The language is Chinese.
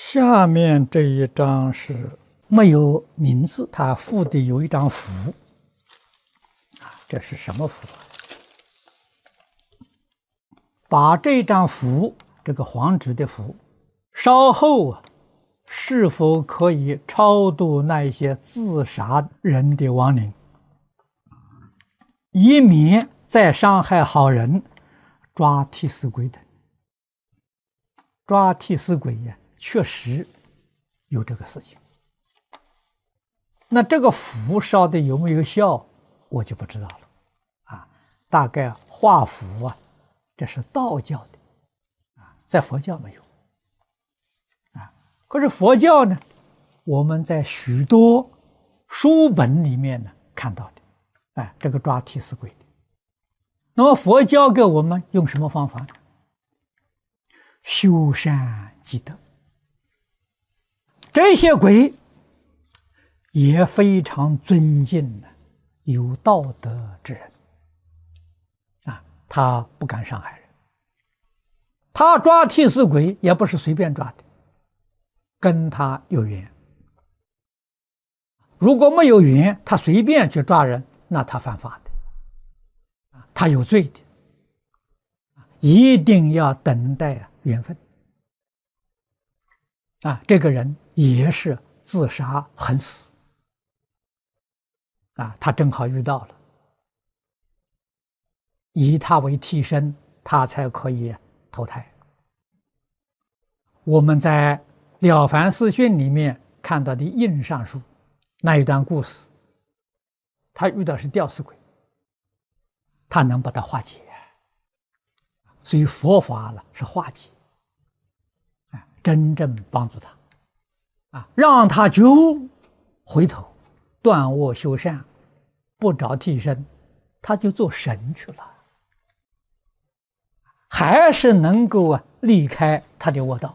下面这一张是没有名字，它附的有一张符，这是什么符？把这张符，这个黄纸的符，稍后啊，是否可以超度那些自杀人的亡灵，以免再伤害好人，抓替死鬼的，抓替死鬼呀？确实有这个事情，那这个符烧的有没有效，我就不知道了。啊，大概画符啊，这是道教的，啊，在佛教没有。啊，可是佛教呢，我们在许多书本里面呢看到的，哎，这个抓替死鬼的，那么佛教给我们用什么方法呢？修善积德。这些鬼也非常尊敬的有道德之人啊，他不敢伤害人。他抓替死鬼也不是随便抓的，跟他有缘。如果没有缘，他随便去抓人，那他犯法的，他有罪的，一定要等待缘分。啊，这个人也是自杀横死，啊，他正好遇到了，以他为替身，他才可以投胎。我们在《了凡四训》里面看到的印上书那一段故事，他遇到是吊死鬼，他能把它化解，所以佛法呢是化解。真正帮助他，啊，让他觉悟，回头断恶修善，不找替身，他就做神去了，还是能够啊离开他的恶道。